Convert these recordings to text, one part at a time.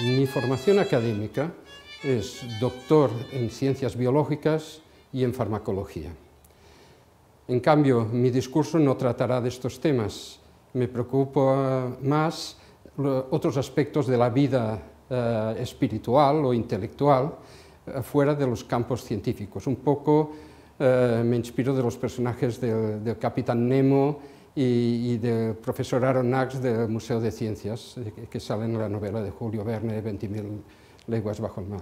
Mi formación académica es doctor en ciencias biológicas y en farmacología. En cambio, mi discurso no tratará de estos temas. Me preocupa más otros aspectos de la vida eh, espiritual o intelectual eh, fuera de los campos científicos. Un poco eh, me inspiro de los personajes del Capitán Nemo, y, del profesor Nax del Museo de Ciencias, eh, que sale en la novela de Julio Verne, 20.000 leguas bajo el mar.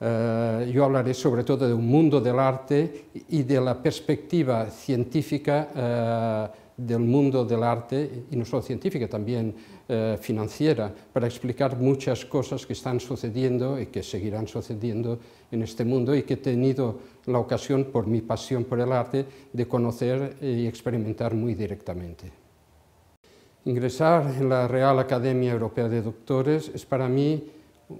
Eh, yo hablaré sobre todo de un mundo del arte y de la perspectiva científica eh, del mundo del arte, y no solo científica, también eh, financiera para explicar muchas cosas que están sucediendo y que seguirán sucediendo en este mundo y que he tenido la ocasión, por mi pasión por el arte, de conocer y experimentar muy directamente. Ingresar en la Real Academia Europea de Doctores es para mí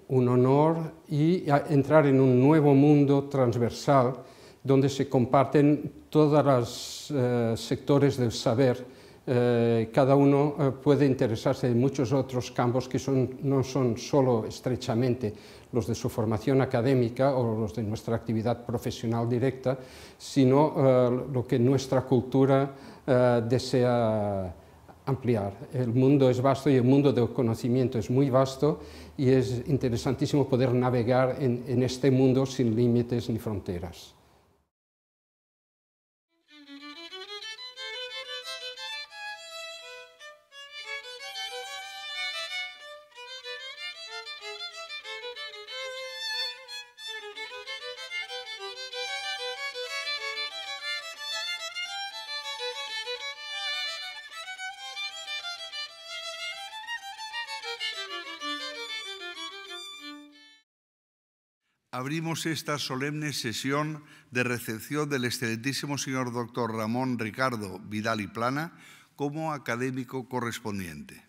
un honor y entrar en un nuevo mundo transversal donde se comparten todos los eh, sectores del saber eh, cada uno eh, puede interesarse en muchos otros campos que no son solo estrechamente los de su formación académica o los de nuestra actividad profesional directa, sino eh, lo que nuestra cultura desea ampliar. El mundo es vasto y el mundo del conocimiento es muy vasto y es interesantísimo poder navegar en este mundo sin límites ni fronteras. abrimos esta solemne sesión de recepción del excelentísimo señor doctor Ramón Ricardo Vidal y Plana como académico correspondiente.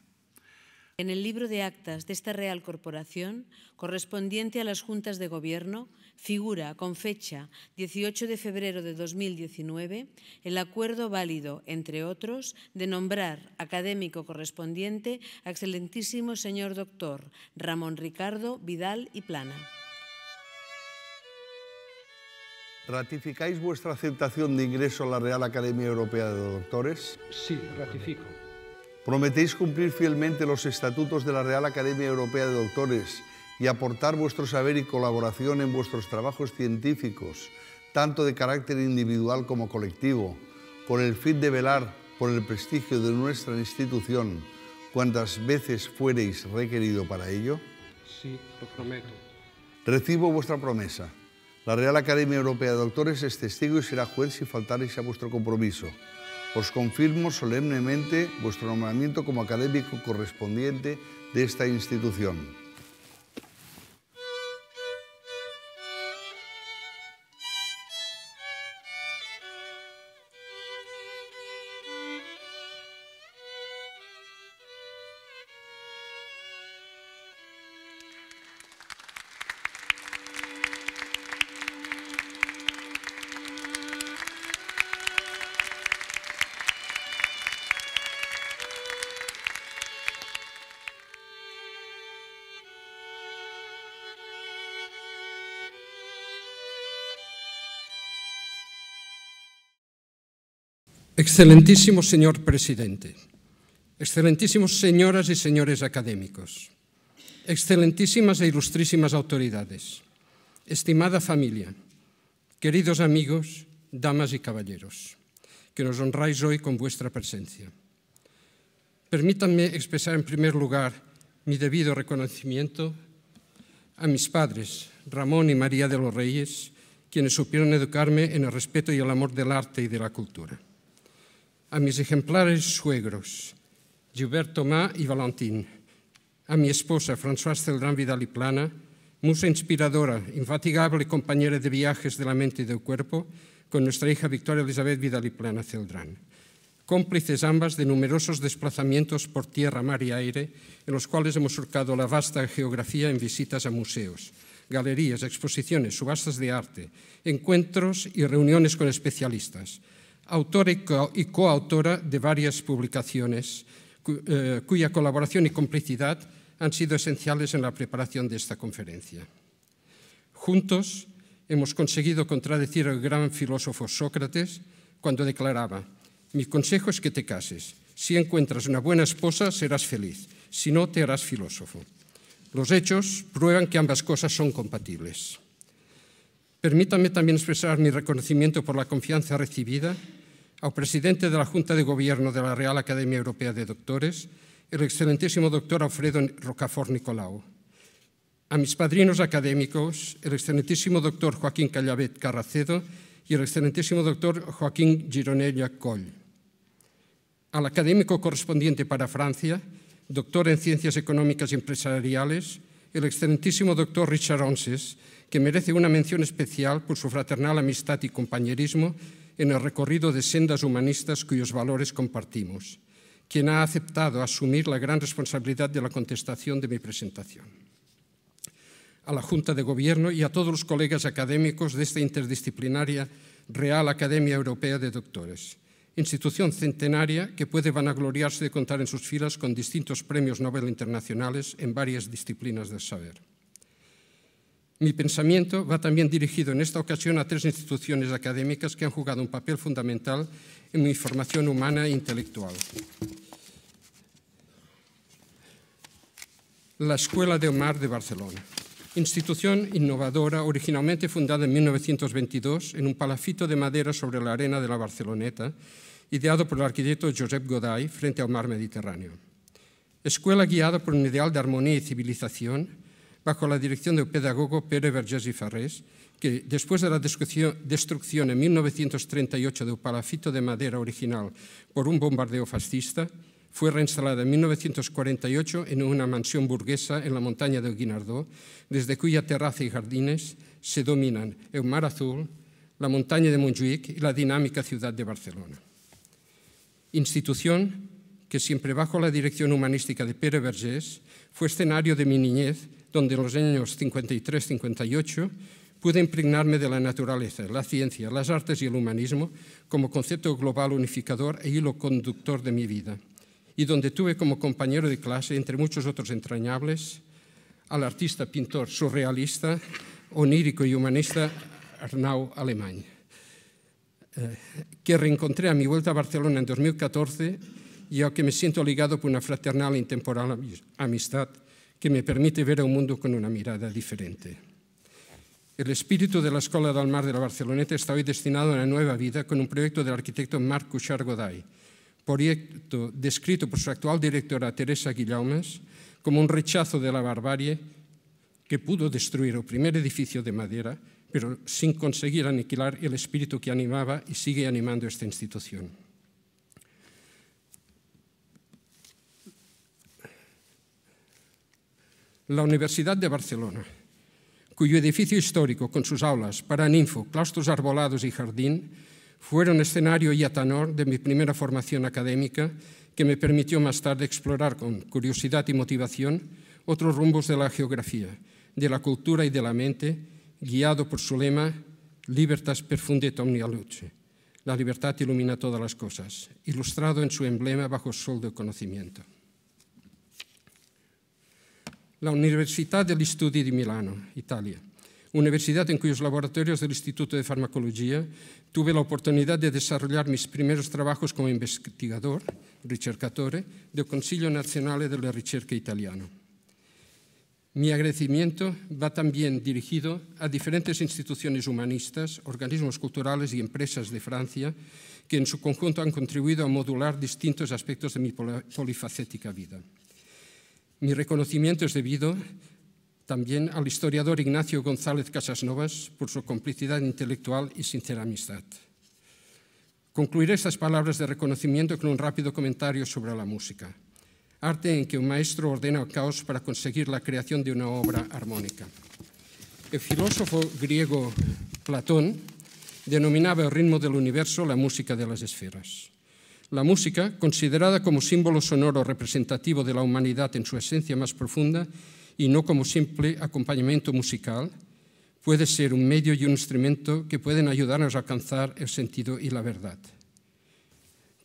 En el libro de actas de esta Real Corporación, correspondiente a las juntas de gobierno, figura con fecha 18 de febrero de 2019 el acuerdo válido, entre otros, de nombrar académico correspondiente a excelentísimo señor doctor Ramón Ricardo Vidal y Plana. ¿Ratificáis vuestra aceptación de ingreso a la Real Academia Europea de Doctores? Sí, ratifico. ¿Prometéis cumplir fielmente los estatutos de la Real Academia Europea de Doctores y aportar vuestro saber y colaboración en vuestros trabajos científicos, tanto de carácter individual como colectivo, con el fin de velar por el prestigio de nuestra institución cuantas veces fuereis requerido para ello? Sí, lo prometo. Recibo vuestra promesa. La Real Academia Europea de Doctores es testigo y será juez si faltáis a vuestro compromiso. Os confirmo solemnemente vuestro nombramiento como académico correspondiente de esta institución. Excelentísimo señor presidente, excelentísimos señoras y señores académicos, excelentísimas e ilustrísimas autoridades, estimada familia, queridos amigos, damas y caballeros, que nos honráis hoy con vuestra presencia. Permítanme expresar en primer lugar mi debido reconocimiento a mis padres, Ramón y María de los Reyes, quienes supieron educarme en el respeto y el amor del arte y de la cultura a mis ejemplares suegros, Gilbert Thomas y Valentín, a mi esposa, Françoise Celdrán Vidal y Plana, musa inspiradora, infatigable compañera de viajes de la mente y del cuerpo, con nuestra hija Victoria Elizabeth Vidal y Plana Celdrán cómplices ambas de numerosos desplazamientos por tierra, mar y aire, en los cuales hemos surcado la vasta geografía en visitas a museos, galerías, exposiciones, subastas de arte, encuentros y reuniones con especialistas, autora y, coautora de varias publicaciones, eh, cuya colaboración y complicidad han sido esenciales en la preparación de esta conferencia. Juntos hemos conseguido contradecir al gran filósofo Sócrates cuando declaraba, mi consejo es que te cases, si encuentras una buena esposa serás feliz, si no te harás filósofo. Los hechos prueban que ambas cosas son compatibles. Permítame también expresar mi reconocimiento por la confianza recibida al presidente de la Junta de Gobierno de la Real Academia Europea de Doctores, el excelentísimo doctor Alfredo Rocafort Nicolau, a mis padrinos académicos, el excelentísimo doctor Joaquín Callavet Carracedo y el excelentísimo doctor Joaquín Gironella Coll, al académico correspondiente para Francia, doctor en Ciencias Económicas y Empresariales, el excelentísimo doctor Richard Onses, que merece una mención especial por su fraternal amistad y compañerismo en el recorrido de sendas humanistas cuyos valores compartimos, quien ha aceptado asumir la gran responsabilidad de la contestación de mi presentación. A la Junta de Gobierno y a todos los colegas académicos de esta interdisciplinaria Real Academia Europea de Doctores, institución centenaria que puede vanagloriarse de contar en sus filas con distintos premios Nobel internacionales en varias disciplinas del saber. Mi pensamiento va también dirigido en esta ocasión a tres instituciones académicas que han jugado un papel fundamental en mi formación humana e intelectual. La Escuela de Omar de Barcelona, institución innovadora originalmente fundada en 1922 en un palafito de madera sobre la arena de la Barceloneta, ideado por el arquitecto Josep Goday frente al mar Mediterráneo. Escuela guiada por un ideal de armonía y civilización, bajo la dirección del pedagogo Pere Vergés y Farrés, que después de la destrucción en 1938 del palafito de madera original por un bombardeo fascista, fue reinstalada en 1948 en una mansión burguesa en la montaña de Guinardó, desde cuya terraza y jardines se dominan el Mar Azul, la montaña de Montjuic y la dinámica ciudad de Barcelona. Institución que siempre bajo la dirección humanística de Pere Vergés fue escenario de mi niñez donde en los años 53-58 pude impregnarme de la naturaleza, la ciencia, las artes y el humanismo como concepto global unificador e hilo conductor de mi vida, y donde tuve como compañero de clase, entre muchos otros entrañables, al artista, pintor, surrealista, onírico y humanista Arnau Alemán, eh, que reencontré a mi vuelta a Barcelona en 2014 y a que me siento ligado por una fraternal e intemporal amistad que me permite ver a un mundo con una mirada diferente. El espíritu de la Escuela del Mar de la Barceloneta está hoy destinado a una nueva vida con un proyecto del arquitecto Marco Chargoday, proyecto descrito por su actual directora Teresa Guillaumes como un rechazo de la barbarie que pudo destruir el primer edificio de madera, pero sin conseguir aniquilar el espíritu que animaba y sigue animando esta institución. la Universidad de Barcelona, cuyo edificio histórico, con sus aulas, paraninfo, claustros arbolados y jardín, fueron escenario y atanor de mi primera formación académica, que me permitió más tarde explorar con curiosidad y motivación otros rumbos de la geografía, de la cultura y de la mente, guiado por su lema Libertas perfundet omnia luce, la libertad ilumina todas las cosas, ilustrado en su emblema bajo el sol del conocimiento la Università degli Studi di Milano, Italia, universidad en cuyos laboratorios del Instituto de Farmacología tuve la oportunidad de desarrollar mis primeros trabajos como investigador, ricercatore, del Consiglio Nazionale della Ricerca Italiano. Mi agradecimiento va también dirigido a diferentes instituciones humanistas, organismos culturales y empresas de Francia que en su conjunto han contribuido a modular distintos aspectos de mi polifacética vida. Mi reconocimiento es debido también al historiador Ignacio González Casasnovas por su complicidad intelectual y sincera amistad. Concluiré estas palabras de reconocimiento con un rápido comentario sobre la música, arte en que un maestro ordena el caos para conseguir la creación de una obra armónica. El filósofo griego Platón denominaba el ritmo del universo la música de las esferas. La música, considerada como símbolo sonoro representativo de la humanidad en su esencia más profunda y no como simple acompañamiento musical, puede ser un medio y un instrumento que pueden ayudarnos a alcanzar el sentido y la verdad.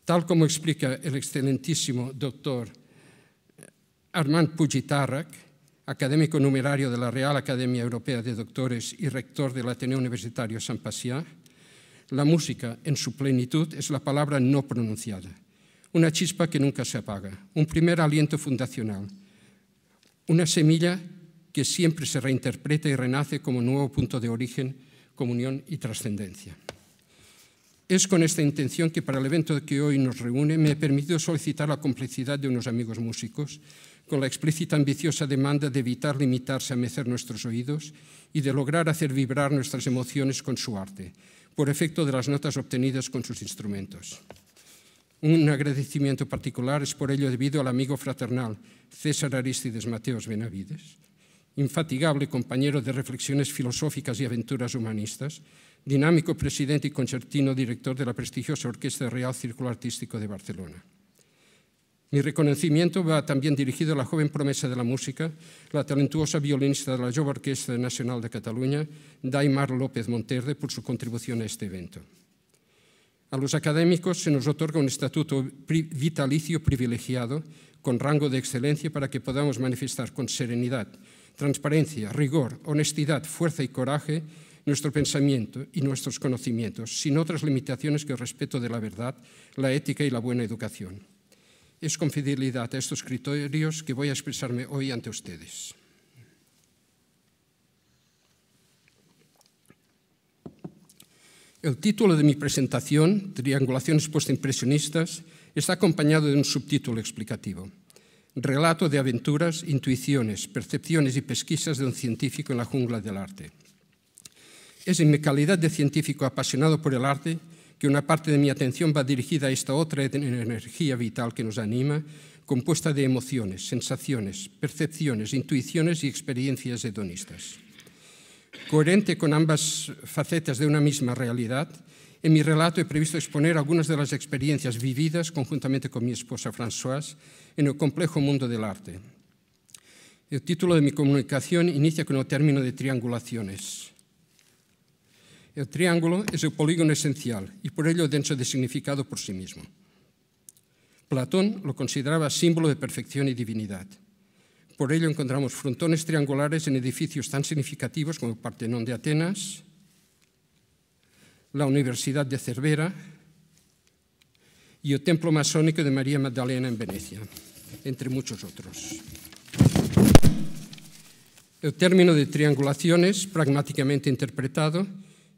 Tal como explica el excelentísimo doctor eh, Armand Pujitarrak, académico numerario de la Real Academia Europea de Doctores y rector del Ateneo Universitario San Pasiá, la música, en su plenitud, es la palabra no pronunciada, una chispa que nunca se apaga, un primer aliento fundacional, una semilla que siempre se reinterpreta y renace como nuevo punto de origen, comunión y trascendencia. Es con esta intención que para el evento que hoy nos reúne me he permitido solicitar la complicidad de unos amigos músicos, con la explícita ambiciosa demanda de evitar limitarse a mecer nuestros oídos y de lograr hacer vibrar nuestras emociones con su arte, por efecto de las notas obtenidas con sus instrumentos. Un agradecimiento particular es por ello debido al amigo fraternal César Aristides Mateos Benavides, infatigable compañero de reflexiones filosóficas y aventuras humanistas, dinámico presidente y concertino director de la prestigiosa Orquesta Real Círculo Artístico de Barcelona. Mi reconocimiento va también dirigido a la joven promesa de la música, la talentuosa violinista de la Jove Orquesta Nacional de Cataluña, Daimar López Monterde, por su contribución a este evento. A los académicos se nos otorga un estatuto vitalicio privilegiado con rango de excelencia para que podamos manifestar con serenidad, transparencia, rigor, honestidad, fuerza y coraje nuestro pensamiento y nuestros conocimientos, sin otras limitaciones que el respeto de la verdad, la ética y la buena educación es con fidelidad a estos criterios que voy a expresarme hoy ante ustedes. El título de mi presentación, Triangulaciones postimpresionistas, está acompañado de un subtítulo explicativo. Relato de aventuras, intuiciones, percepciones y pesquisas de un científico en la jungla del arte. Es en mi calidad de científico apasionado por el arte que una parte de mi atención va dirigida a esta otra energía vital que nos anima, compuesta de emociones, sensaciones, percepciones, intuiciones y experiencias hedonistas. Coherente con ambas facetas de una misma realidad, en mi relato he previsto exponer algunas de las experiencias vividas conjuntamente con mi esposa Françoise en el complejo mundo del arte. El título de mi comunicación inicia con el término de triangulaciones. El triángulo es el polígono esencial y por ello denso de significado por sí mismo. Platón lo consideraba símbolo de perfección y divinidad. Por ello encontramos frontones triangulares en edificios tan significativos como el Partenón de Atenas, la Universidad de Cervera y el Templo Masónico de María Magdalena en Venecia, entre muchos otros. El término de triangulaciones, pragmáticamente interpretado,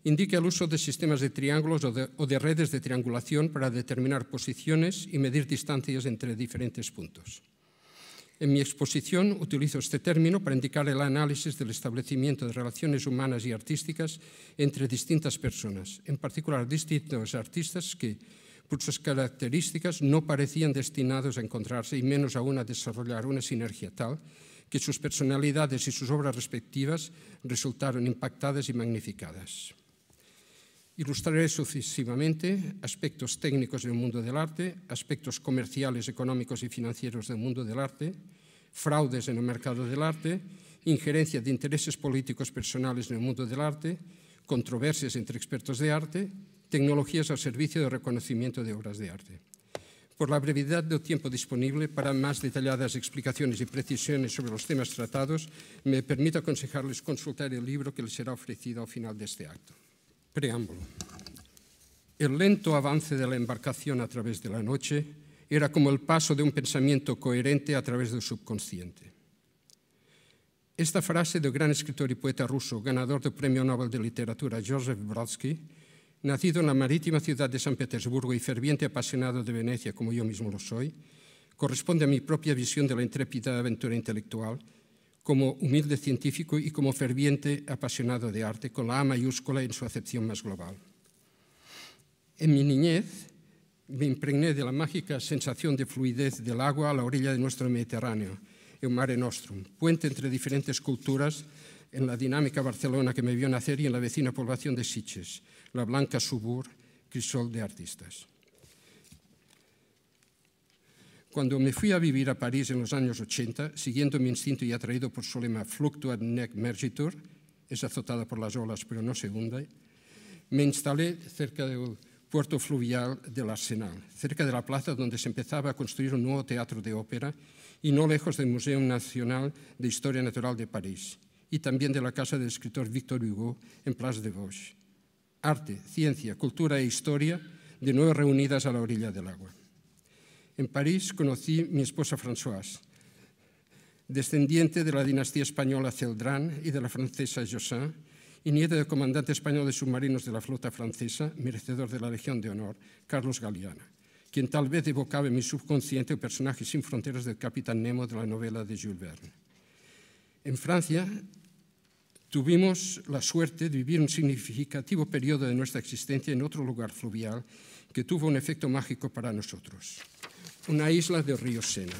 indica el uso de sistemas de triángulos o de, redes de triangulación para determinar posiciones y medir distancias entre diferentes puntos. En mi exposición utilizo este término para indicar el análisis del establecimiento de relaciones humanas y artísticas entre distintas personas, en particular distintos artistas que, por sus características, no parecían destinados a encontrarse y menos aún a desarrollar una sinergia tal que sus personalidades y sus obras respectivas resultaron impactadas y magnificadas. Ilustraré sucesivamente aspectos técnicos del mundo del arte, aspectos comerciales, económicos y financieros del mundo del arte, fraudes en el mercado del arte, injerencia de intereses políticos personales en el mundo del arte, controversias entre expertos de arte, tecnologías al servicio de reconocimiento de obras de arte. Por la brevedad del tiempo disponible para más detalladas explicaciones y precisiones sobre los temas tratados, me permito aconsejarles consultar el libro que les será ofrecido al final de este acto. Preámbulo. El lento avance de la embarcación a través de la noche era como el paso de un pensamiento coherente a través del subconsciente. Esta frase del gran escritor y poeta ruso, ganador del Premio Nobel de Literatura Joseph Brodsky, nacido en la marítima ciudad de San Petersburgo y ferviente apasionado de Venecia como yo mismo lo soy, corresponde a mi propia visión de la intrépida aventura intelectual como humilde científico y como ferviente apasionado de arte, con la A mayúscula en su acepción más global. En mi niñez me impregné de la mágica sensación de fluidez del agua a la orilla de nuestro Mediterráneo, en Mare Nostrum, puente entre diferentes culturas en la dinámica Barcelona que me vio nacer y en la vecina población de Siches, la blanca subur, crisol de artistas. Cuando me fui a vivir a París en los años 80, siguiendo mi instinto y atraído por su lema Fluctuat nec mergitur, es azotada por las olas pero no se hunde, me instalé cerca del puerto fluvial del Arsenal, cerca de la plaza donde se empezaba a construir un nuevo teatro de ópera y no lejos del Museo Nacional de Historia Natural de París y también de la casa del escritor Victor Hugo en Place de Vosges. Arte, ciencia, cultura e historia de nuevo reunidas a la orilla del agua. En París conocí a mi esposa Françoise, descendiente de la dinastía española Celdrán y de la francesa Jossin, y nieta del comandante español de submarinos de la flota francesa, merecedor de la Legión de Honor, Carlos Galeana, quien tal vez evocaba en mi subconsciente el personaje sin fronteras del capitán Nemo de la novela de Jules Verne. En Francia tuvimos la suerte de vivir un significativo periodo de nuestra existencia en otro lugar fluvial que tuvo un efecto mágico para nosotros una isla del río Sena.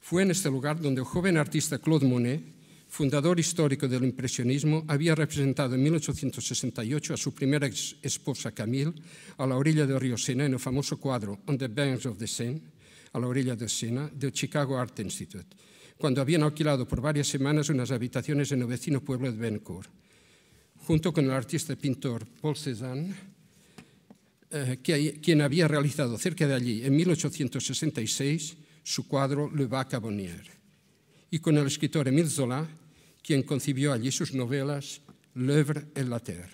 Fue en este lugar donde el joven artista Claude Monet, fundador histórico del impresionismo, había representado en 1868 a su primera esposa Camille a la orilla del río Sena en el famoso cuadro On the Banks of the Seine, a la orilla del Sena, del Chicago Art Institute, cuando habían alquilado por varias semanas unas habitaciones en el vecino pueblo de Bencourt junto con el artista y pintor Paul Cézanne, eh, quien había realizado cerca de allí, en 1866, su cuadro Le Bonnier, y con el escritor Émile Zola, quien concibió allí sus novelas L'œuvre et la terre.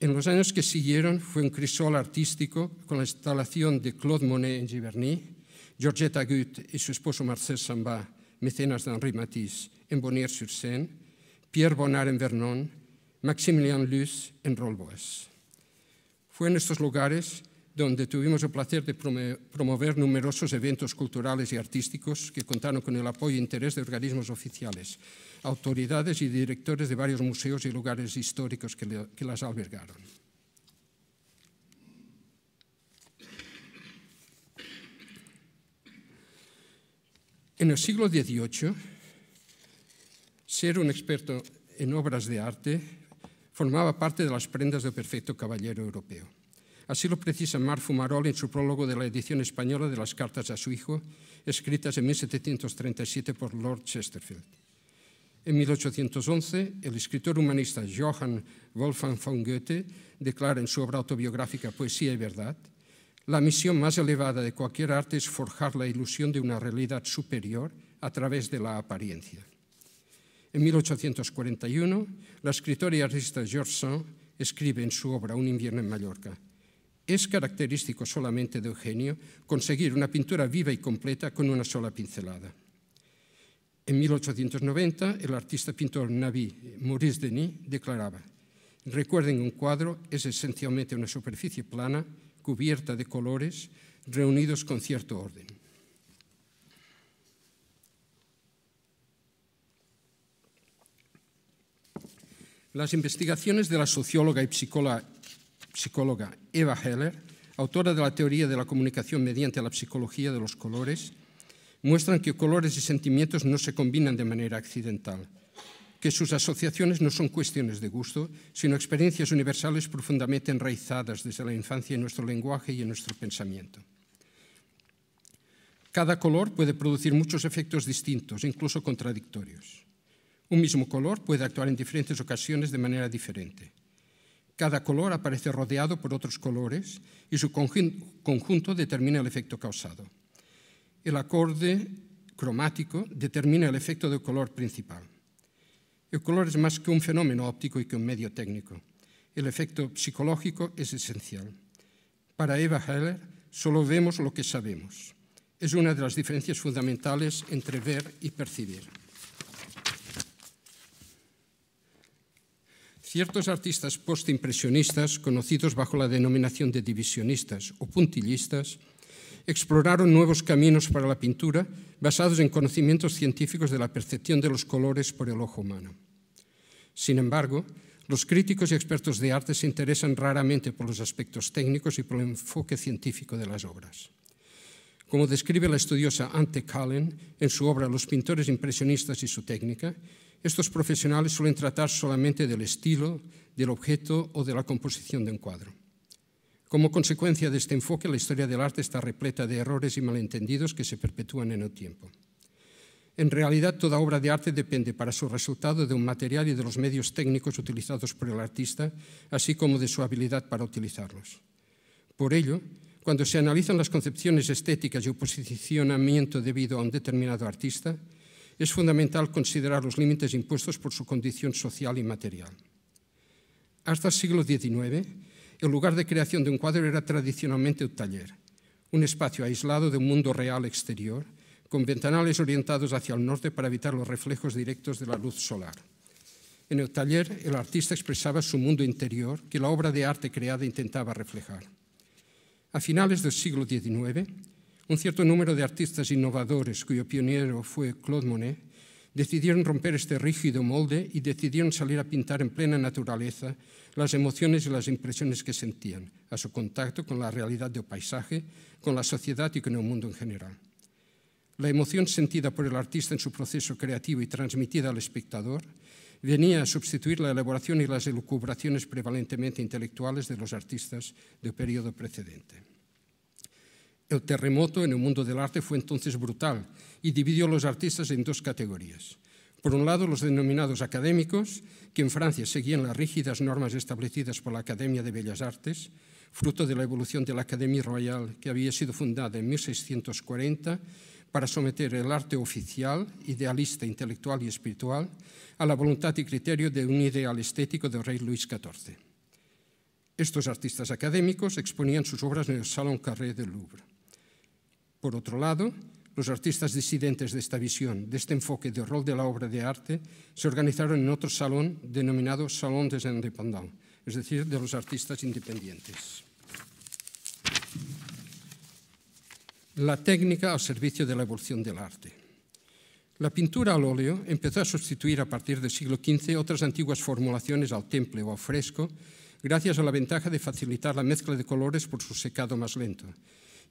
En los años que siguieron fue un crisol artístico con la instalación de Claude Monet en Giverny, Georgette Agut y su esposo Marcel Samba, mecenas de Henri Matisse, en Bonnier-sur-Seine, Pierre Bonnard en Vernon, Maximilian Luz en Rolbois. Fue en estos lugares donde tuvimos el placer de promover numerosos eventos culturales y artísticos que contaron con el apoyo e interés de organismos oficiales, autoridades y directores de varios museos y lugares históricos que, que las albergaron. En el siglo XVIII, ser un experto en obras de arte formaba parte de las prendas del perfecto caballero europeo. Así lo precisa Mar Fumarol en su prólogo de la edición española de las cartas a su hijo, escritas en 1737 por Lord Chesterfield. En 1811, el escritor humanista Johann Wolfgang von Goethe declara en su obra autobiográfica Poesía y Verdad, la misión más elevada de cualquier arte es forjar la ilusión de una realidad superior a través de la apariencia. En 1841, la escritora y artista Georges Saint escribe en su obra Un invierno en Mallorca. Es característico solamente de Eugenio conseguir una pintura viva y completa con una sola pincelada. En 1890, el artista pintor naví Maurice Denis declaraba, recuerden un cuadro es esencialmente una superficie plana cubierta de colores reunidos con cierto orden. Las investigaciones de la socióloga y psicóloga, Eva Heller, autora de la teoría de la comunicación mediante la psicología de los colores, muestran que colores y sentimientos no se combinan de manera accidental, que sus asociaciones no son cuestiones de gusto, sino experiencias universales profundamente enraizadas desde la infancia en nuestro lenguaje y en nuestro pensamiento. Cada color puede producir muchos efectos distintos, incluso contradictorios. Un mismo color puede actuar en diferentes ocasiones de manera diferente. Cada color aparece rodeado por otros colores y su conjunto determina el efecto causado. El acorde cromático determina el efecto del color principal. El color es más que un fenómeno óptico y que un medio técnico. El efecto psicológico es esencial. Para Eva Heller solo vemos lo que sabemos. Es una de las diferencias fundamentales entre ver y percibir. Ciertos artistas postimpresionistas, conocidos bajo la denominación de divisionistas o puntillistas, exploraron nuevos caminos para la pintura basados en conocimientos científicos de la percepción de los colores por el ojo humano. Sin embargo, los críticos y expertos de arte se interesan raramente por los aspectos técnicos y por el enfoque científico de las obras. Como describe la estudiosa Ante Kallen en su obra Los pintores impresionistas y su técnica, estos profesionales suelen tratar solamente del estilo, del objeto o de la composición de un cuadro. Como consecuencia de este enfoque, la historia del arte está repleta de errores y malentendidos que se perpetúan en el tiempo. En realidad, toda obra de arte depende para su resultado de un material y de los medios técnicos utilizados por el artista, así como de su habilidad para utilizarlos. Por ello, cuando se analizan las concepciones estéticas y oposicionamiento posicionamiento debido a un determinado artista, es fundamental considerar los límites impuestos por su condición social y material. Hasta el siglo XIX, el lugar de creación de un cuadro era tradicionalmente un taller, un espacio aislado de un mundo real exterior, con ventanales orientados hacia el norte para evitar los reflejos directos de la luz solar. En el taller, el artista expresaba su mundo interior que la obra de arte creada intentaba reflejar. A finales del siglo XIX, un cierto número de artistas innovadores, cuyo pionero fue Claude Monet, decidieron romper este rígido molde y decidieron salir a pintar en plena naturaleza las emociones y las impresiones que sentían a su contacto con la realidad del paisaje, con la sociedad y con el mundo en general. La emoción sentida por el artista en su proceso creativo y transmitida al espectador venía a sustituir la elaboración y las elucubraciones prevalentemente intelectuales de los artistas del periodo precedente. El terremoto en el mundo del arte fue entonces brutal y dividió a los artistas en dos categorías. Por un lado, los denominados académicos, que en Francia seguían las rígidas normas establecidas por la Academia de Bellas Artes, fruto de la evolución de la Academia Royal, que había sido fundada en 1640 para someter el arte oficial, idealista, intelectual y espiritual, a la voluntad y criterio de un ideal estético del rey Luis XIV. Estos artistas académicos exponían sus obras en el Salon Carré del Louvre. Por otro lado, los artistas disidentes de esta visión, de este enfoque de rol de la obra de arte, se organizaron en otro salón denominado Salón des Indépendants, es decir, de los artistas independientes. La técnica al servicio de la evolución del arte. La pintura al óleo empezó a sustituir a partir del siglo XV otras antiguas formulaciones al temple o al fresco, gracias a la ventaja de facilitar la mezcla de colores por su secado más lento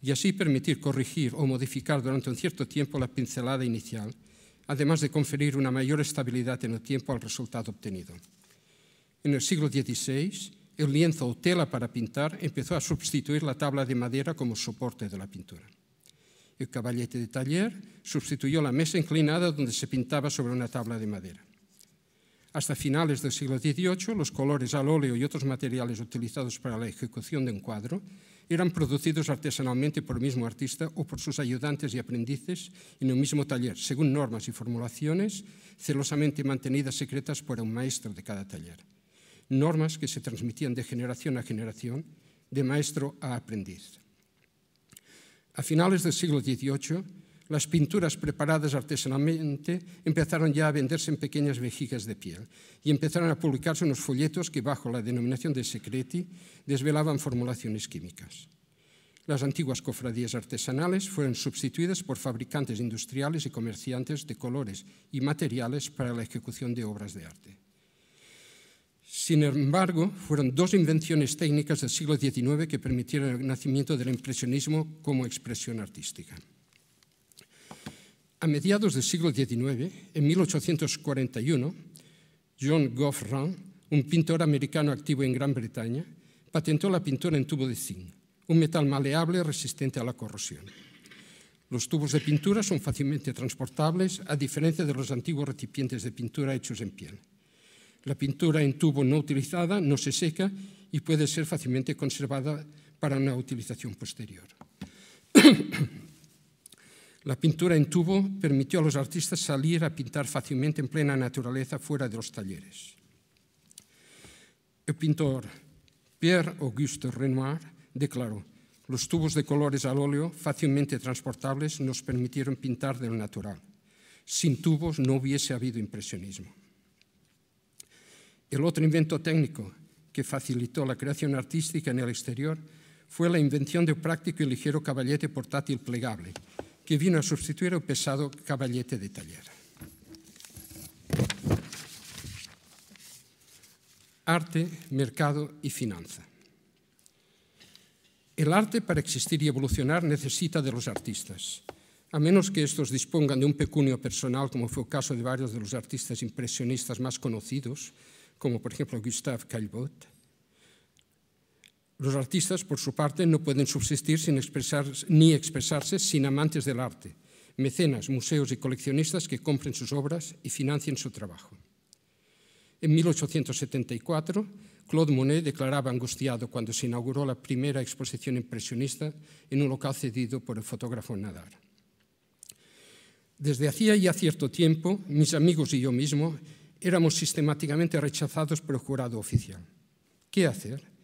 y así permitir corregir o modificar durante un cierto tiempo la pincelada inicial, además de conferir una mayor estabilidad en el tiempo al resultado obtenido. En el siglo XVI, el lienzo o tela para pintar empezó a sustituir la tabla de madera como soporte de la pintura. El caballete de taller sustituyó la mesa inclinada donde se pintaba sobre una tabla de madera. Hasta finales del siglo XVIII, los colores al óleo y otros materiales utilizados para la ejecución de un cuadro eran producidos artesanalmente por el mismo artista o por sus ayudantes y aprendices en el mismo taller, según normas y formulaciones celosamente mantenidas secretas por un maestro de cada taller. Normas que se transmitían de generación a generación, de maestro a aprendiz. A finales del siglo XVIII, las pinturas preparadas artesanalmente empezaron ya a venderse en pequeñas vejigas de piel y empezaron a publicarse unos folletos que bajo la denominación de secreti desvelaban formulaciones químicas. Las antiguas cofradías artesanales fueron sustituidas por fabricantes industriales y comerciantes de colores y materiales para la ejecución de obras de arte. Sin embargo, fueron dos invenciones técnicas del siglo XIX que permitieron el nacimiento del impresionismo como expresión artística. A mediados del siglo XIX, en 1841, John Goffran, un pintor americano activo en Gran Bretaña, patentó la pintura en tubo de zinc, un metal maleable resistente a la corrosión. Los tubos de pintura son fácilmente transportables, a diferencia de los antiguos recipientes de pintura hechos en piel. La pintura en tubo no utilizada no se seca y puede ser fácilmente conservada para una utilización posterior. La pintura en tubo permitió a los artistas salir a pintar fácilmente en plena naturaleza fuera de los talleres. El pintor Pierre-Auguste Renoir declaró, los tubos de colores al óleo fácilmente transportables nos permitieron pintar del natural. Sin tubos no hubiese habido impresionismo. El otro invento técnico que facilitó la creación artística en el exterior fue la invención del práctico y ligero caballete portátil plegable, que vino a sustituir el pesado caballete de taller. Arte, mercado y finanza. El arte para existir y evolucionar necesita de los artistas, a menos que estos dispongan de un pecunio personal, como fue el caso de varios de los artistas impresionistas más conocidos, como por ejemplo Gustave Caillebotte, los artistas, por su parte, no pueden subsistir sin expresar, ni expresarse sin amantes del arte, mecenas, museos y coleccionistas que compren sus obras y financien su trabajo. En 1874, Claude Monet declaraba angustiado cuando se inauguró la primera exposición impresionista en un local cedido por el fotógrafo Nadar. Desde hacía ya cierto tiempo, mis amigos y yo mismo éramos sistemáticamente rechazados por el jurado oficial. ¿Qué hacer?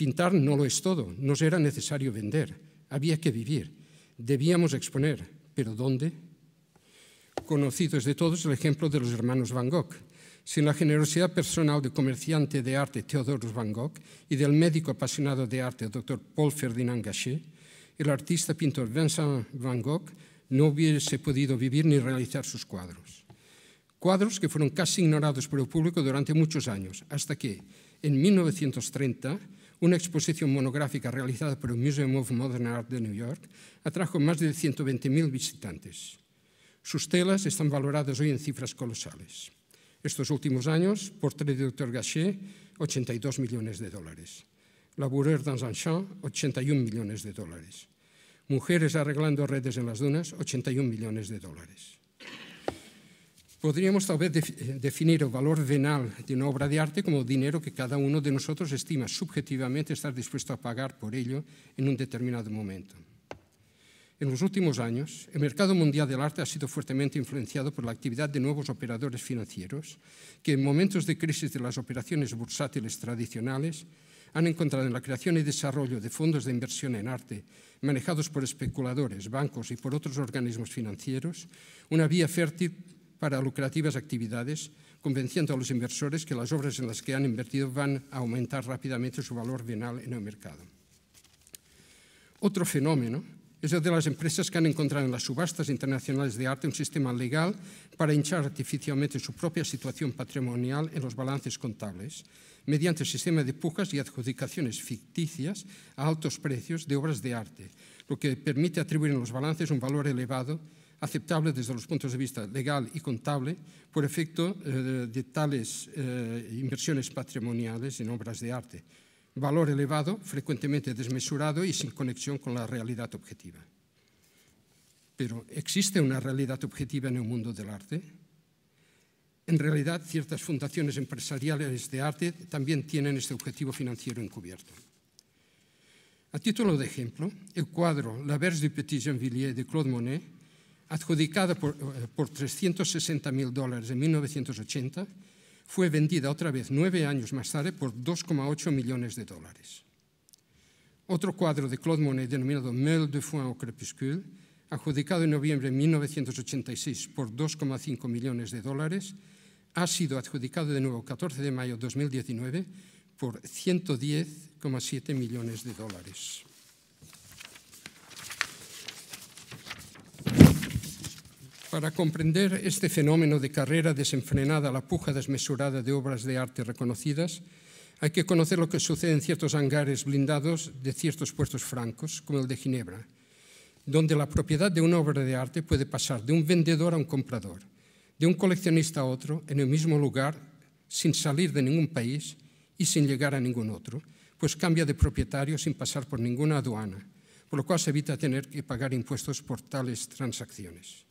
Pintar no lo es todo, nos era necesario vender, había que vivir, debíamos exponer, pero ¿dónde? Conocido es de todos el ejemplo de los hermanos Van Gogh. Sin la generosidad personal del comerciante de arte Theodore Van Gogh y del médico apasionado de arte Dr. Paul Ferdinand Gachet, el artista pintor Vincent Van Gogh no hubiese podido vivir ni realizar sus cuadros. Cuadros que fueron casi ignorados por el público durante muchos años, hasta que, en 1930, Una exposición monográfica realizada por el Museum of Modern Art de New York atrajo más de 120.000 visitantes. Sus telas están valoradas hoy en cifras colosales. Estos últimos años, Portrait de Dr. Gachet, 82 millones de dólares. Laboureur dans un champ, 81 millones de dólares. Mujeres arreglando redes en las dunas, 81 millones de dólares. Podríamos tal vez eh, definir el valor venal de una obra de arte como dinero que cada uno de nosotros estima subjetivamente estar dispuesto a pagar por ello en un determinado momento. En los últimos años, el mercado mundial del arte ha sido fuertemente influenciado por la actividad de nuevos operadores financieros que en momentos de crisis de las operaciones bursátiles tradicionales han encontrado en la creación y desarrollo de fondos de inversión en arte manejados por especuladores, bancos y por otros organismos financieros una vía fértil para lucrativas actividades, convenciendo a los inversores que las obras en las que han invertido van a aumentar rápidamente su valor venal en el mercado. Otro fenómeno es el de las empresas que han encontrado en las subastas internacionales de arte un sistema legal para hinchar artificialmente su propia situación patrimonial en los balances contables, mediante el sistema de pujas y adjudicaciones ficticias a altos precios de obras de arte, lo que permite atribuir en los balances un valor elevado aceptable desde los puntos de vista legal y contable por efecto eh, de tales eh, inversiones patrimoniales en obras de arte. Valor elevado, frecuentemente desmesurado y sin conexión con la realidad objetiva. Pero ¿existe una realidad objetiva en el mundo del arte? En realidad, ciertas fundaciones empresariales de arte también tienen este objetivo financiero encubierto. A título de ejemplo, el cuadro La Verge du Petit Villiers de Claude Monet adjudicada por, eh, por 360 mil dólares en 1980, fue vendida otra vez nueve años más tarde por 2,8 millones de dólares. Otro cuadro de Claude Monet denominado Mel de Foin au Crepuscule, adjudicado en noviembre de 1986 por 2,5 millones de dólares, ha sido adjudicado de nuevo 14 de mayo de 2019 por 110,7 millones de dólares. Para comprender este fenómeno de carrera desenfrenada, la puja desmesurada de obras de arte reconocidas, hay que conocer lo que sucede en ciertos hangares blindados de ciertos puertos francos, como el de Ginebra, donde la propiedad de una obra de arte puede pasar de un vendedor a un comprador, de un coleccionista a otro, en el mismo lugar, sin salir de ningún país y sin llegar a ningún otro, pues cambia de propietario sin pasar por ninguna aduana, por lo cual se evita tener que pagar impuestos por tales transacciones.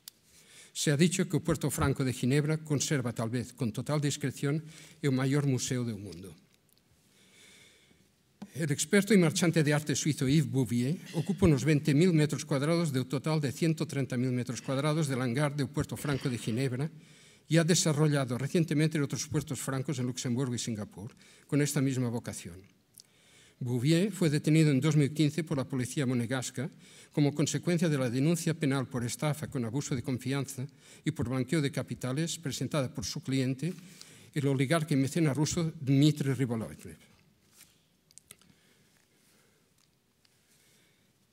Se ha dicho que o Puerto Franco de Ginebra conserva, tal vez con total discreción, o maior museo do mundo. El experto e marchante de arte suizo Yves Bouvier ocupa nos 20.000 metros cuadrados do total de 130.000 metros cuadrados del hangar do Puerto Franco de Ginebra e ha desarrollado recientemente outros puertos francos en Luxemburgo e Singapur con esta mesma vocación. Bouvier fue detenido en 2015 por la policía monegasca como consecuencia de la denuncia penal por estafa con abuso de confianza y por blanqueo de capitales presentada por su cliente, el oligarca y mecena ruso Dmitry rivolov.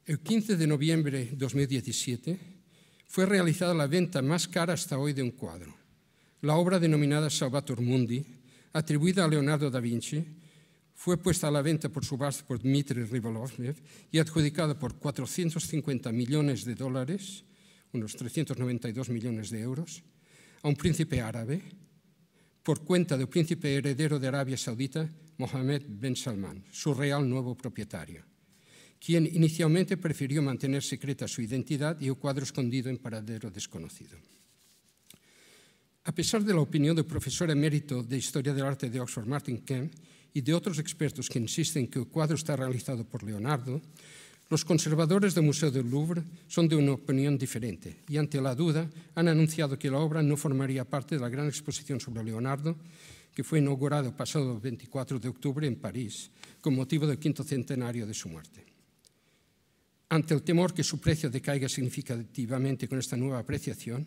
El 15 de noviembre de 2017 fue realizada la venta más cara hasta hoy de un cuadro, la obra denominada Salvator Mundi, atribuida a Leonardo da Vinci, fue puesta a la venta por su base por Dmitry Rivalovlev y adjudicada por 450 millones de dólares, unos 392 millones de euros, a un príncipe árabe por cuenta del príncipe heredero de Arabia Saudita, Mohammed bin Salman, su real nuevo propietario, quien inicialmente prefirió mantener secreta su identidad y el cuadro escondido en paradero desconocido. A pesar de la opinión del profesor emérito de Historia del Arte de Oxford, Martin Kemp, y de otros expertos que insisten que el cuadro está realizado por Leonardo, los conservadores del Museo del Louvre son de una opinión diferente y ante la duda han anunciado que la obra no formaría parte de la gran exposición sobre Leonardo que fue inaugurada el pasado 24 de octubre en París con motivo del quinto centenario de su muerte. Ante el temor que su precio decaiga significativamente con esta nueva apreciación,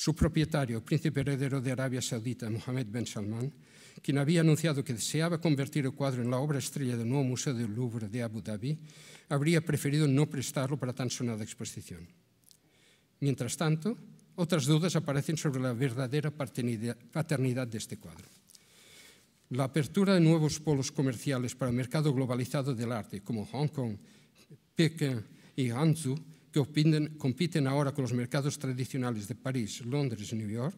Su propietario, el príncipe heredero de Arabia Saudita, Mohammed Ben Salman, quien había anunciado que deseaba convertir el cuadro en la obra estrella del nuevo Museo del Louvre de Abu Dhabi, habría preferido no prestarlo para tan sonada exposición. Mientras tanto, otras dudas aparecen sobre la verdadera paternidad de este cuadro. La apertura de nuevos polos comerciales para el mercado globalizado del arte, como Hong Kong, Pekín y Hangzhou, que compiten ahora con los mercados tradicionales de París, Londres y New York,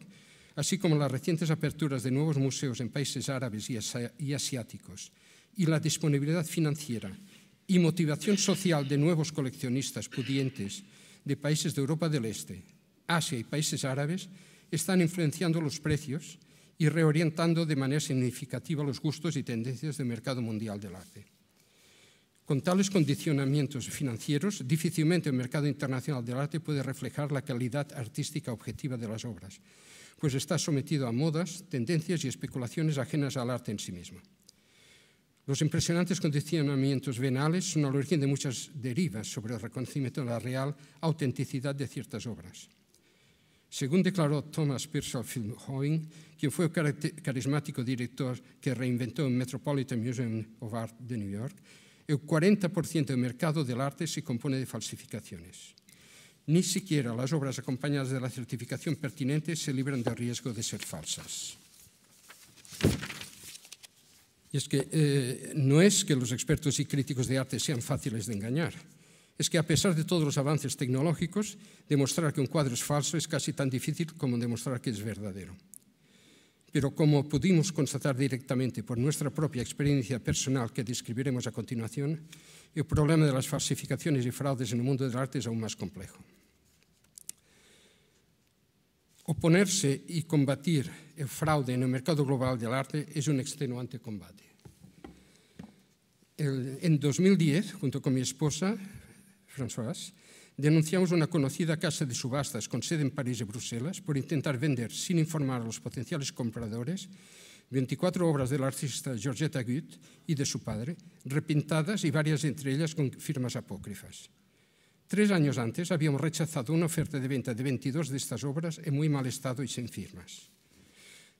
así como las recientes aperturas de nuevos museos en países árabes y asiáticos, y la disponibilidad financiera y motivación social de nuevos coleccionistas pudientes de países de Europa del Este, Asia y países árabes, están influenciando los precios y reorientando de manera significativa los gustos y tendencias del mercado mundial del arte. Con tales condicionamientos financieros, difícilmente el mercado internacional del arte puede reflejar la calidad artística objetiva de las obras, pues está sometido a modas, tendencias y especulaciones ajenas al arte en sí mismo. Los impresionantes condicionamientos venales son el origen de muchas derivas sobre el reconocimiento de la real autenticidad de ciertas obras. Según declaró Thomas Pearsall Hoing, quien fue el carismático director que reinventó el Metropolitan Museum of Art de New York, el 40% del mercado del arte se compone de falsificaciones. Ni siquiera las obras acompañadas de la certificación pertinente se libran del riesgo de ser falsas. Y es que eh, no es que los expertos y críticos de arte sean fáciles de engañar, es que a pesar de todos los avances tecnológicos, demostrar que un cuadro es falso es casi tan difícil como demostrar que es verdadero pero como pudimos constatar directamente por nuestra propia experiencia personal que describiremos a continuación, el problema de las falsificaciones y fraudes en el mundo del arte es aún más complejo. Oponerse y combatir el fraude en el mercado global del arte es un extenuante combate. en 2010, junto con mi esposa, Françoise, denunciamos una conocida casa de subastas con sede en París y e Bruselas por intentar vender sin informar a los potenciales compradores 24 obras del artista Georgette Agut y de su padre, repintadas y varias entre ellas con firmas apócrifas. Tres años antes habíamos rechazado una oferta de venta de 22 de estas obras en muy mal estado y sin firmas.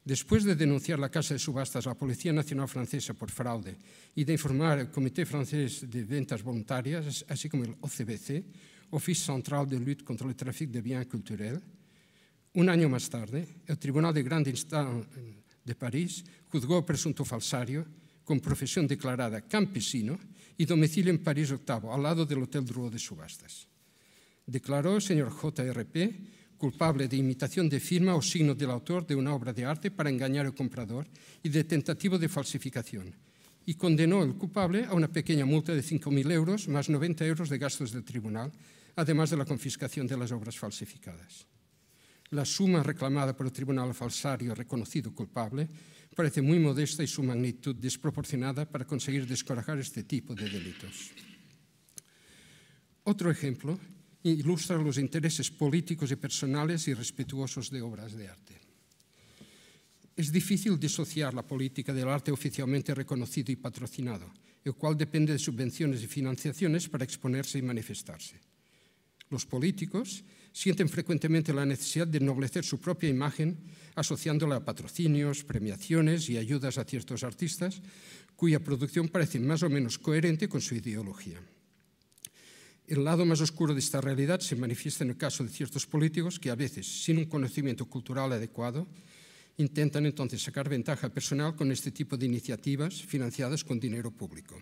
Después de denunciar la casa de subastas a la Policía Nacional Francesa por fraude y de informar al Comité Francés de Ventas Voluntarias, así como el OCBC, Office central de lucha contra el Tráfico de Bienes Culturales, Un año más tarde, el Tribunal de Grande Instance de París juzgó presunto falsario con profesión declarada campesino y domicilio en París VIII, al lado del Hotel Drouot de Subastas. Declaró el señor JRP culpable de imitación de firma o signo del autor de una obra de arte para engañar al comprador y de tentativo de falsificación, y condenó al culpable a una pequeña multa de 5.000 euros más 90 euros de gastos del tribunal además de la confiscación de las obras falsificadas. La suma reclamada por el tribunal falsario reconocido culpable parece muy modesta y su magnitud desproporcionada para conseguir descorajar este tipo de delitos. Otro ejemplo ilustra los intereses políticos y personales irrespetuosos de obras de arte. Es difícil disociar la política del arte oficialmente reconocido y patrocinado, el cual depende de subvenciones y financiaciones para exponerse y manifestarse. Los políticos sienten frecuentemente la necesidad de ennoblecer su propia imagen asociándola a patrocinios, premiaciones y ayudas a ciertos artistas cuya producción parece más o menos coherente con su ideología. El lado más oscuro de esta realidad se manifiesta en el caso de ciertos políticos que a veces, sin un conocimiento cultural adecuado, intentan entonces sacar ventaja personal con este tipo de iniciativas financiadas con dinero público.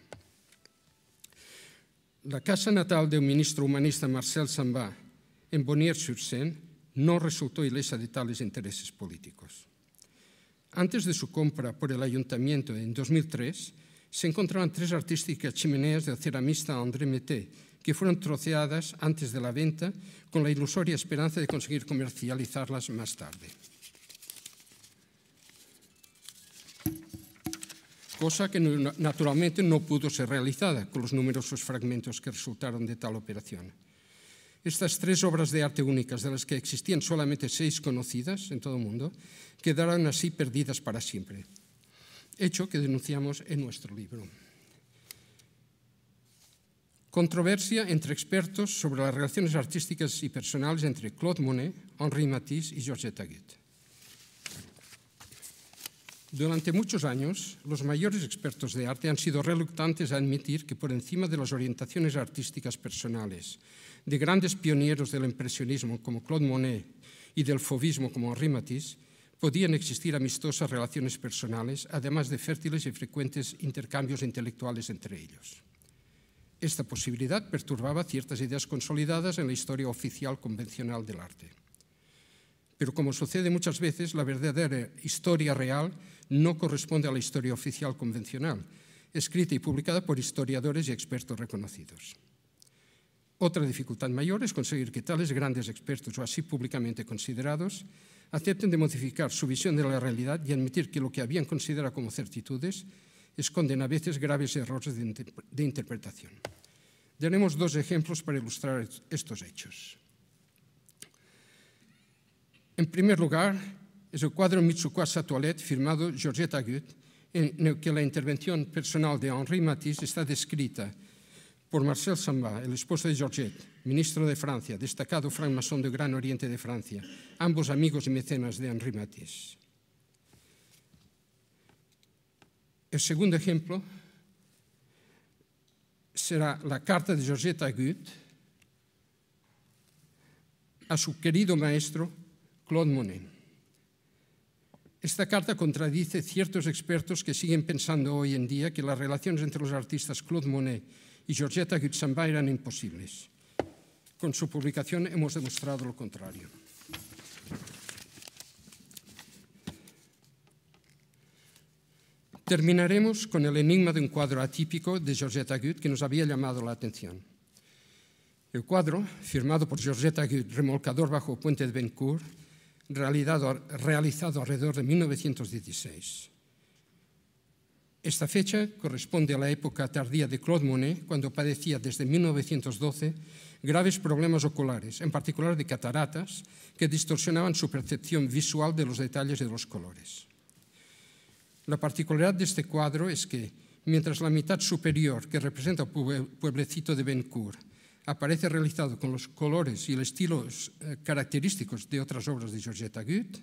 La casa natal del ministro humanista Marcel Samba en Bonnier-sur-Seine no resultó ilesa de tales intereses políticos. Antes de su compra por el ayuntamiento en 2003, se encontraban tres artísticas chimeneas del ceramista André Mété, que fueron troceadas antes de la venta con la ilusoria esperanza de conseguir comercializarlas más tarde. cosa que naturalmente no pudo ser realizada con los numerosos fragmentos que resultaron de tal operación. Estas tres obras de arte únicas, de las que existían solamente seis conocidas en todo el mundo, quedaron así perdidas para siempre, hecho que denunciamos en nuestro libro. Controversia entre expertos sobre las relaciones artísticas y personales entre Claude Monet, Henri Matisse y Georgette Taguet. Durante muchos años, los mayores expertos de arte han sido reluctantes a admitir que por encima de las orientaciones artísticas personales de grandes pioneros del impresionismo como Claude Monet y del fobismo como Henri Matisse, podían existir amistosas relaciones personales, además de fértiles y frecuentes intercambios intelectuales entre ellos. Esta posibilidad perturbaba ciertas ideas consolidadas en la historia oficial convencional del arte. Pero como sucede muchas veces, la verdadera historia real no corresponde a la historia oficial convencional, escrita y publicada por historiadores y expertos reconocidos. Otra dificultad mayor es conseguir que tales grandes expertos o así públicamente considerados acepten de modificar su visión de la realidad y admitir que lo que habían considerado como certitudes esconden a veces graves errores de, de interpretación. Daremos dos ejemplos para ilustrar estos hechos. En primer lugar, es el cuadro Mitsukwasa Toilette firmado Georgette Agut, en el que la intervención personal de Henri Matisse está descrita por Marcel Samba, el esposo de Georgette, ministro de Francia, destacado francmasón del Gran Oriente de Francia, ambos amigos y mecenas de Henri Matisse. El segundo ejemplo será la carta de Georgette Agut a su querido maestro Claude Monet. Esta carta contradice ciertos expertos que siguen pensando hoy en día que las relaciones entre los artistas Claude Monet y Georgetta sambay eran imposibles. Con su publicación hemos demostrado lo contrario. Terminaremos con el enigma de un cuadro atípico de Georgette Gut que nos había llamado la atención. El cuadro, firmado por Georgette Gut, Remolcador bajo el puente de Bencourt, realizado, alrededor de 1916. Esta fecha corresponde a la época tardía de Claude Monet, cuando padecía desde 1912 graves problemas oculares, en particular de cataratas, que distorsionaban su percepción visual de los detalles de los colores. La particularidad de este cuadro es que, mientras la mitad superior, que representa el pueblecito de Bencourt, aparece realizado con los colores y el estilo eh, característicos de otras obras de Georgette Gut.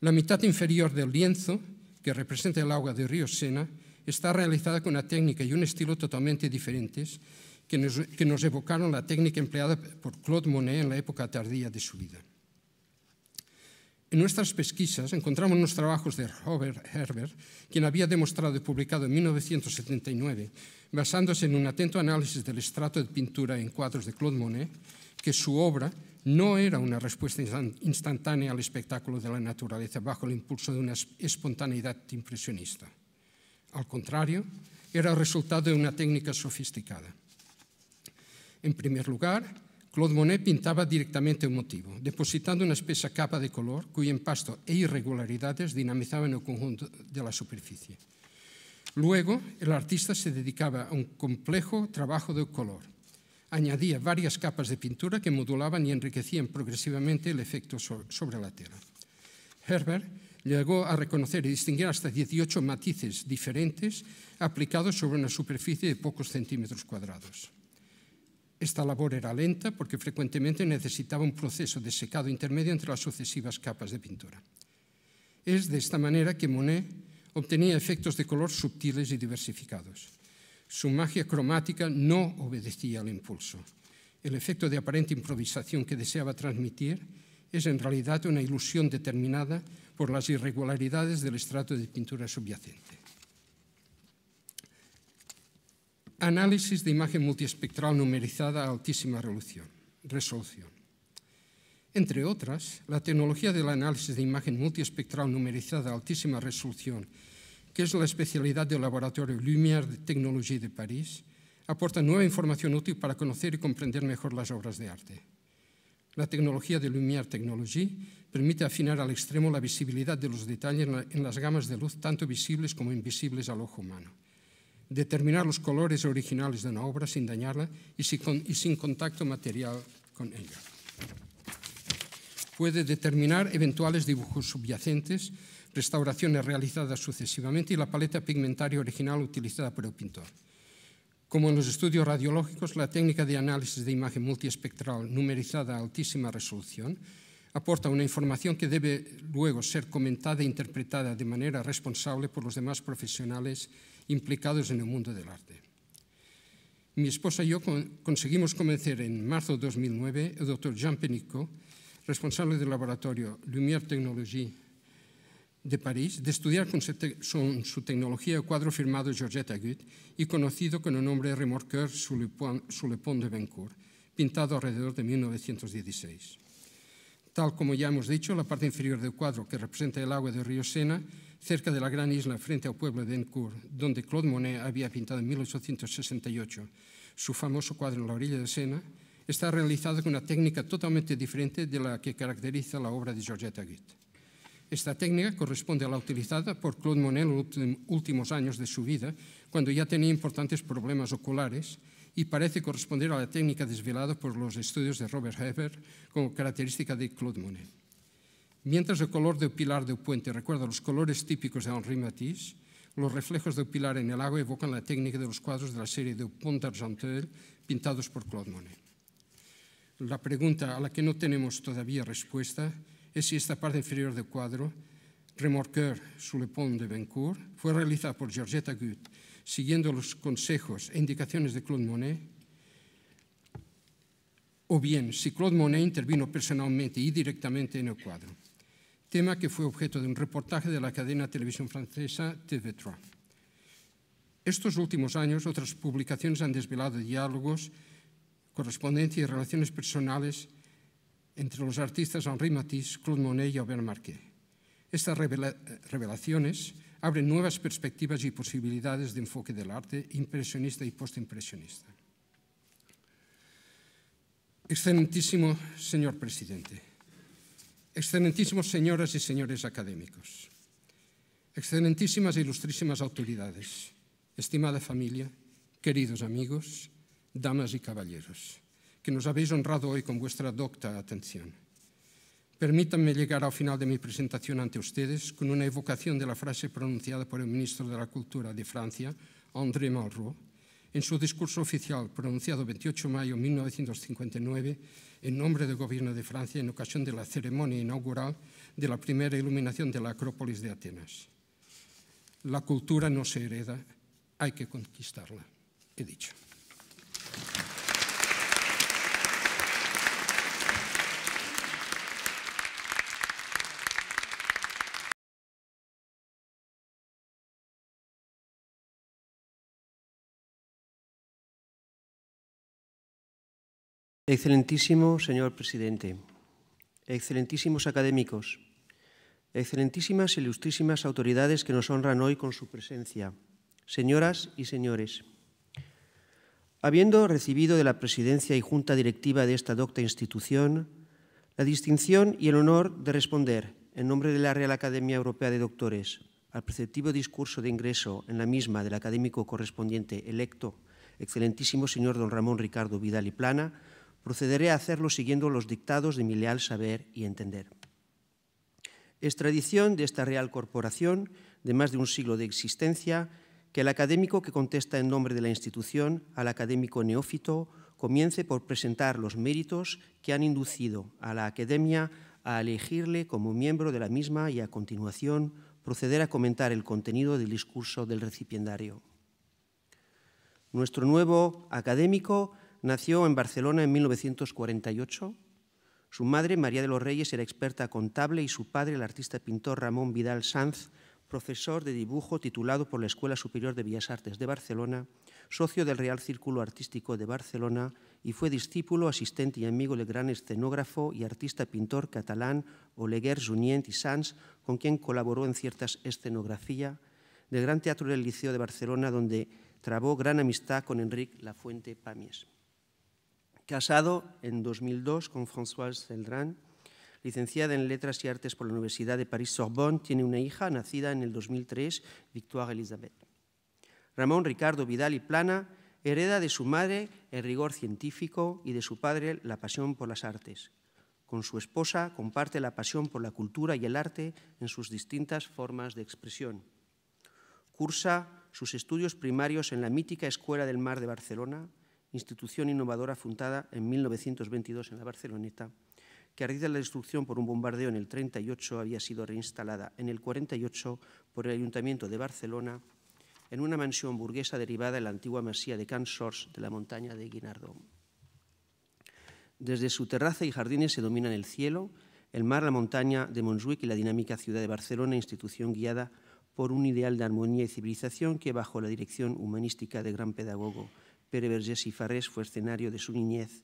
La mitad inferior del lienzo, que representa el agua del río Sena, está realizada con una técnica y un estilo totalmente diferentes que nos, que nos evocaron la técnica empleada por Claude Monet en la época tardía de su vida. En nuestras pesquisas encontramos unos trabajos de Robert Herbert, quien había demostrado y publicado en 1979 basándose en un atento análisis del estrato de pintura en cuadros de Claude Monet, que su obra no era una respuesta instantánea al espectáculo de la naturaleza bajo el impulso de una espontaneidad impresionista. Al contrario, era el resultado de una técnica sofisticada. En primer lugar, Claude Monet pintaba directamente un motivo, depositando una espesa capa de color cuyo empasto e irregularidades dinamizaban el conjunto de la superficie. Luego, el artista se dedicaba a un complejo trabajo de color. Añadía varias capas de pintura que modulaban y enriquecían progresivamente el efecto sobre la tela. Herbert llegó a reconocer y distinguir hasta 18 matices diferentes aplicados sobre una superficie de pocos centímetros cuadrados. Esta labor era lenta porque frecuentemente necesitaba un proceso de secado intermedio entre las sucesivas capas de pintura. Es de esta manera que Monet obtenía efectos de color sutiles y diversificados. Su magia cromática no obedecía al impulso. El efecto de aparente improvisación que deseaba transmitir es en realidad una ilusión determinada por las irregularidades del estrato de pintura subyacente. Análisis de imagen multiespectral numerizada a altísima resolución. Entre otras, la tecnología del análisis de imagen multiespectral numerizada a altísima resolución, que es la especialidad del laboratorio Lumière de Technologie de París, aporta nueva información útil para conocer y comprender mejor las obras de arte. La tecnología de Lumière Technologie permite afinar al extremo la visibilidad de los detalles en las gamas de luz, tanto visibles como invisibles al ojo humano. Determinar los colores originales de una obra sin dañarla y sin contacto material con ella puede determinar eventuales dibujos subyacentes, restauraciones realizadas sucesivamente y la paleta pigmentaria original utilizada por el pintor. Como en los estudios radiológicos, la técnica de análisis de imagen multiespectral numerizada a altísima resolución aporta una información que debe luego ser comentada e interpretada de manera responsable por los demás profesionales implicados en el mundo del arte. Mi esposa y yo conseguimos convencer en marzo de 2009 el doctor Jean Penico responsable del laboratorio Lumière Technologie de París, de estudiar con su, tecnología el cuadro firmado Georgette Agut y conocido con el nombre Remorqueur sur le pont de Bencourt, pintado alrededor de 1916. Tal como ya hemos dicho, la parte inferior del cuadro, que representa el agua del río Sena, cerca de la gran isla frente al pueblo de Bencourt, donde Claude Monet había pintado en 1868 su famoso cuadro en la orilla de Sena, está realizada con una técnica totalmente diferente de la que caracteriza la obra de Georgette Aguet. Esta técnica corresponde a la utilizada por Claude Monet en los últimos años de su vida, cuando ya tenía importantes problemas oculares, y parece corresponder a la técnica desvelada por los estudios de Robert Heber como característica de Claude Monet. Mientras el color del pilar del puente recuerda los colores típicos de Henri Matisse, los reflejos del pilar en el agua evocan la técnica de los cuadros de la serie de Pont d'Argenteuil pintados por Claude Monet. La pregunta a la que no tenemos todavía respuesta es si esta parte inferior del cuadro, Remorqueur sur le pont de Bencourt, fue realizada por Georgette Agut siguiendo los consejos e indicaciones de Claude Monet, o bien si Claude Monet intervino personalmente y directamente en el cuadro, tema que fue objeto de un reportaje de la cadena televisión francesa TV3. Estos últimos años, otras publicaciones han desvelado diálogos correspondencia e relaciones personales entre los artistas Henri Matisse, Claude Monet y Albert Marquet. Estas revela revelaciones abren nuevas perspectivas y posibilidades de enfoque del arte impresionista y postimpresionista. Excelentísimo señor presidente, excelentísimos señoras y señores académicos, excelentísimas e ilustrísimas autoridades, estimada familia, queridos amigos, damas y caballeros, que nos habéis honrado hoy con vuestra docta atención. Permítanme llegar al final de mi presentación ante ustedes con una evocación de la frase pronunciada por el ministro de la Cultura de Francia, André Malraux, en su discurso oficial pronunciado 28 de mayo de 1959 en nombre del Gobierno de Francia en ocasión de la ceremonia inaugural de la primera iluminación de la Acrópolis de Atenas. La cultura no se hereda, hay que conquistarla. He dicho. Excelentísimo señor presidente, excelentísimos académicos, excelentísimas y e ilustrísimas autoridades que nos honran hoy con su presencia, señoras y señores habiendo recibido de la presidencia y junta directiva de esta docta institución la distinción y el honor de responder, en nombre de la Real Academia Europea de Doctores, al preceptivo discurso de ingreso en la misma del académico correspondiente electo, excelentísimo señor don Ramón Ricardo Vidal y Plana, procederé a hacerlo siguiendo los dictados de mi leal saber y entender. Es tradición de esta Real Corporación, de más de un siglo de existencia, que el académico que contesta en nombre de la institución al académico neófito comience por presentar los méritos que han inducido a la academia a elegirle como miembro de la misma y a continuación proceder a comentar el contenido del discurso del recipiendario. Nuestro nuevo académico nació en Barcelona en 1948. Su madre, María de los Reyes, era experta contable y su padre, el artista pintor Ramón Vidal Sanz, profesor de dibujo titulado por la Escuela Superior de Bellas Artes de Barcelona, socio del Real Círculo Artístico de Barcelona y fue discípulo, asistente y amigo del gran escenógrafo y artista pintor catalán Oleguer Junient y Sanz, con quien colaboró en ciertas escenografías del Gran Teatro del Liceo de Barcelona, donde trabó gran amistad con Enrique Lafuente Pamies. Casado en 2002 con Françoise Celdrán, licenciada en Letras y Artes por la Universidad de París-Sorbonne, tiene una hija nacida en el 2003, Victoire Elizabeth. Ramón Ricardo Vidal y Plana hereda de su madre el rigor científico y de su padre la pasión por las artes. Con su esposa comparte la pasión por la cultura y el arte en sus distintas formas de expresión. Cursa sus estudios primarios en la mítica Escuela del Mar de Barcelona, institución innovadora fundada en 1922 en la Barceloneta, que a de la destrucción por un bombardeo en el 38 había sido reinstalada en el 48 por el Ayuntamiento de Barcelona en una mansión burguesa derivada de la antigua masía de Can Sors de la montaña de Guinardó. Desde su terraza y jardines se dominan el cielo, el mar, la montaña de Montjuic y la dinámica ciudad de Barcelona, institución guiada por un ideal de armonía y civilización que, bajo la dirección humanística del gran pedagogo Pere Vergés y Farrés, fue escenario de su niñez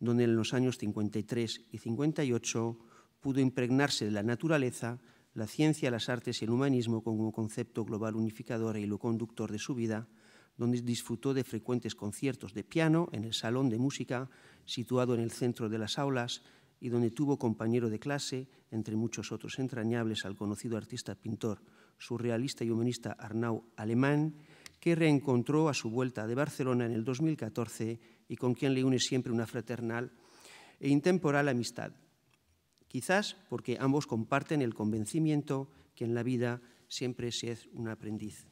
donde en los años 53 y 58 pudo impregnarse de la naturaleza, la ciencia, las artes y el humanismo como concepto global unificador y e lo conductor de su vida, donde disfrutó de frecuentes conciertos de piano en el salón de música situado en el centro de las aulas y donde tuvo compañero de clase, entre muchos otros entrañables, al conocido artista pintor surrealista y humanista Arnau Alemán, que reencontró a su vuelta de Barcelona en el 2014 y con quien le une siempre una fraternal e intemporal amistad, quizás porque ambos comparten el convencimiento que en la vida siempre se es un aprendiz.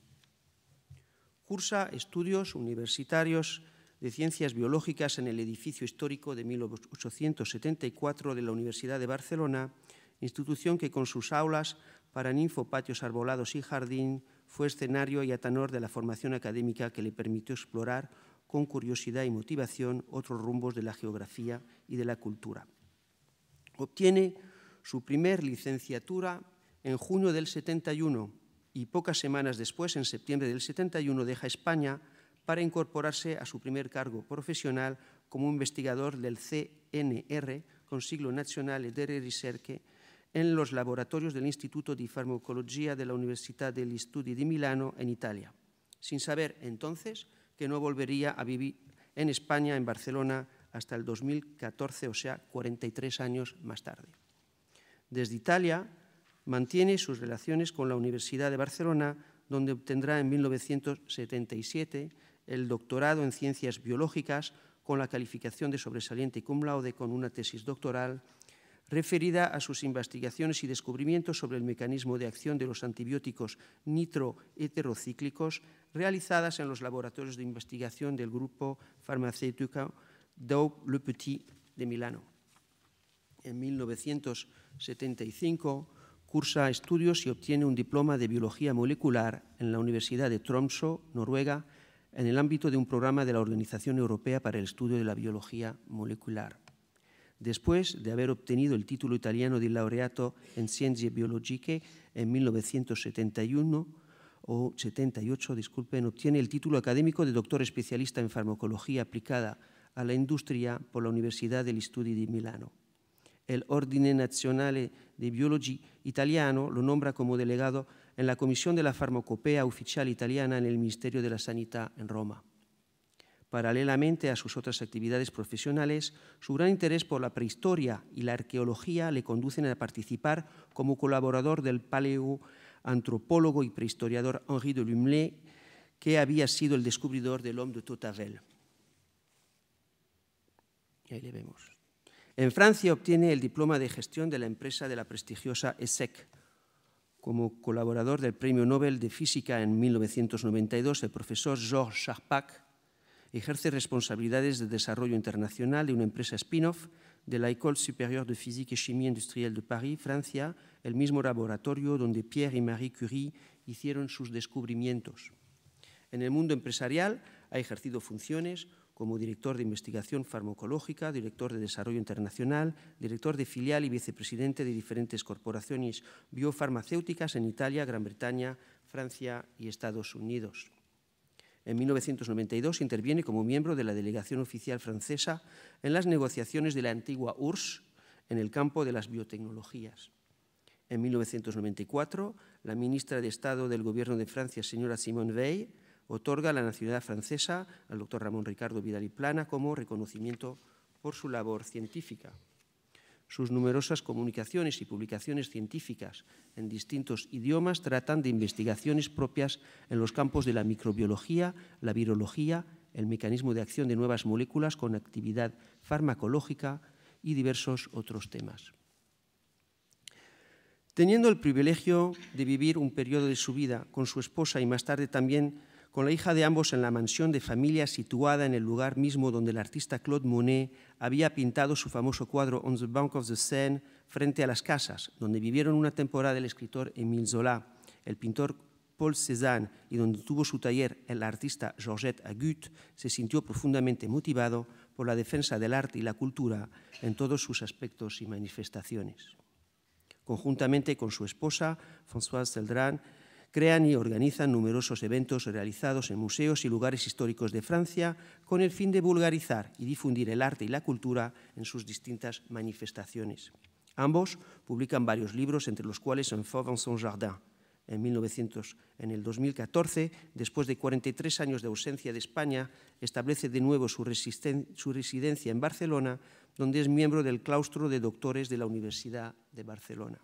Cursa estudios universitarios de Ciencias Biológicas en el edificio histórico de 1874 de la Universidad de Barcelona, institución que con sus aulas para ninfo, patios arbolados y jardín fue escenario y atanor de la formación académica que le permitió explorar con curiosidad y motivación otros rumbos de la geografía y de la cultura. Obtiene su primer licenciatura en junio del 71 y pocas semanas después, en septiembre del 71, deja España para incorporarse a su primer cargo profesional como investigador del CNR, Consiglio Nazionale de Ricerche, en los laboratorios del Instituto di Farmacología de la Universidad degli Studi di Milano, en Italia, sin saber entonces que no volvería a vivir en España, en Barcelona, hasta el 2014, o sea, 43 años más tarde. Desde Italia mantiene sus relaciones con la Universidad de Barcelona, donde obtendrá en 1977 el doctorado en ciencias biológicas con la calificación de sobresaliente y cum laude con una tesis doctoral referida a sus investigaciones y descubrimientos sobre el mecanismo de acción de los antibióticos nitroheterocíclicos realizadas en los laboratorios de investigación del grupo farmacéutico Doug Le Petit de Milano. En 1975 cursa estudios y obtiene un diploma de biología molecular en la Universidad de Tromsø, Noruega, en el ámbito de un programa de la Organización Europea para el Estudio de la Biología Molecular después de haber obtenido el título italiano de laureato en Scienze Biologiche en 1971 o 78, disculpen, obtiene el título académico de doctor especialista en farmacología aplicada a la industria por la Universidad del Studi di Milano. El Ordine Nazionale di Biologi italiano lo nombra como delegado en la Comisión de la Farmacopea Oficial Italiana en el Ministerio de la Sanidad en Roma. Paralelamente a sus otras actividades profesionales, su gran interés por la prehistoria y la arqueología le conducen a participar como colaborador del paleoantropólogo y prehistoriador Henri de Lumley, que había sido el descubridor del Homme de Totavel. vemos. En Francia obtiene el diploma de gestión de la empresa de la prestigiosa ESSEC. Como colaborador del Premio Nobel de Física en 1992, el profesor Georges Charpak ejerce responsabilidades de desarrollo internacional de una empresa spin-off de la École Supérieure de Physique y Chimie Industrielle de París, Francia, el mismo laboratorio donde Pierre y Marie Curie hicieron sus descubrimientos. En el mundo empresarial ha ejercido funciones como director de investigación farmacológica, director de desarrollo internacional, director de filial y vicepresidente de diferentes corporaciones biofarmacéuticas en Italia, Gran Bretaña, Francia y Estados Unidos. En 1992 interviene como miembro de la delegación oficial francesa en las negociaciones de la antigua URSS en el campo de las biotecnologías. En 1994, la ministra de Estado del Gobierno de Francia, señora Simone Veil, otorga la nacionalidad francesa al doctor Ramón Ricardo Vidal y Plana como reconocimiento por su labor científica. Sus numerosas comunicaciones y publicaciones científicas en distintos idiomas tratan de investigaciones propias en los campos de la microbiología, la virología, el mecanismo de acción de nuevas moléculas con actividad farmacológica y diversos otros temas. Teniendo el privilegio de vivir un periodo de su vida con su esposa y más tarde también con la hija de ambos en la mansión de familia situada en el lugar mismo donde el artista Claude Monet había pintado su famoso cuadro On the Bank of the Seine frente a las casas, donde vivieron una temporada el escritor Émile Zola, el pintor Paul Cézanne y donde tuvo su taller el artista Georgette Agut, se sintió profundamente motivado por la defensa del arte y la cultura en todos sus aspectos y manifestaciones. Conjuntamente con su esposa, Françoise Celdrán, crean y organizan numerosos eventos realizados en museos y lugares históricos de Francia con el fin de vulgarizar y difundir el arte y la cultura en sus distintas manifestaciones. Ambos publican varios libros, entre los cuales En fauve en son jardin, en, en el 2014, después de 43 años de ausencia de España, establece de nuevo su residencia en Barcelona, donde es miembro del claustro de doctores de la Universidad de Barcelona.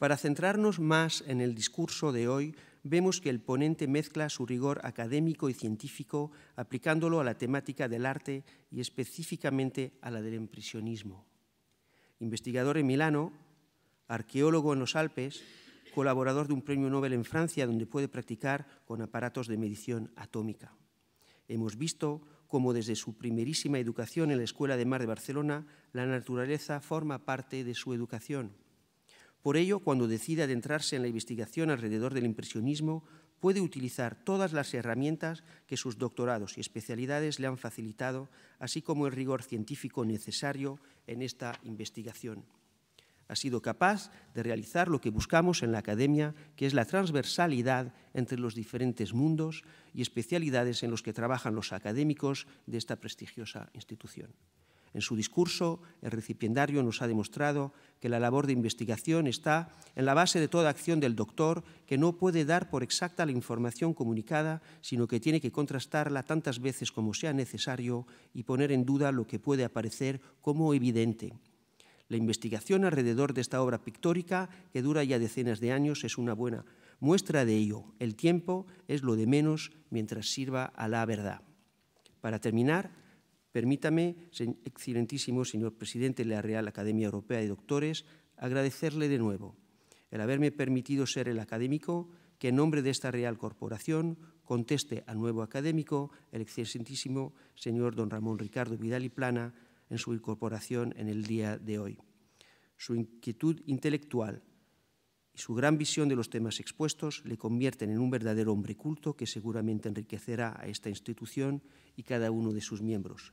Para centrarnos más en el discurso de hoy, vemos que el ponente mezcla su rigor académico y científico aplicándolo a la temática del arte y específicamente a la del impresionismo. Investigador en Milano, arqueólogo en los Alpes, colaborador de un premio Nobel en Francia donde puede practicar con aparatos de medición atómica. Hemos visto cómo desde su primerísima educación en la Escuela de Mar de Barcelona la naturaleza forma parte de su educación por ello, cuando decide adentrarse en la investigación alrededor del impresionismo, puede utilizar todas las herramientas que sus doctorados y especialidades le han facilitado, así como el rigor científico necesario en esta investigación. Ha sido capaz de realizar lo que buscamos en la academia, que es la transversalidad entre los diferentes mundos y especialidades en los que trabajan los académicos de esta prestigiosa institución. En su discurso, el recipiendario nos ha demostrado que la labor de investigación está en la base de toda acción del doctor, que no puede dar por exacta la información comunicada, sino que tiene que contrastarla tantas veces como sea necesario y poner en duda lo que puede aparecer como evidente. La investigación alrededor de esta obra pictórica, que dura ya decenas de años, es una buena muestra de ello. El tiempo es lo de menos mientras sirva a la verdad. Para terminar, Permítame, excelentísimo señor presidente de la Real Academia Europea de Doctores, agradecerle de nuevo el haberme permitido ser el académico que en nombre de esta Real Corporación conteste al nuevo académico, el excelentísimo señor don Ramón Ricardo Vidal y Plana, en su incorporación en el día de hoy. Su inquietud intelectual y su gran visión de los temas expuestos le convierten en un verdadero hombre culto que seguramente enriquecerá a esta institución y cada uno de sus miembros.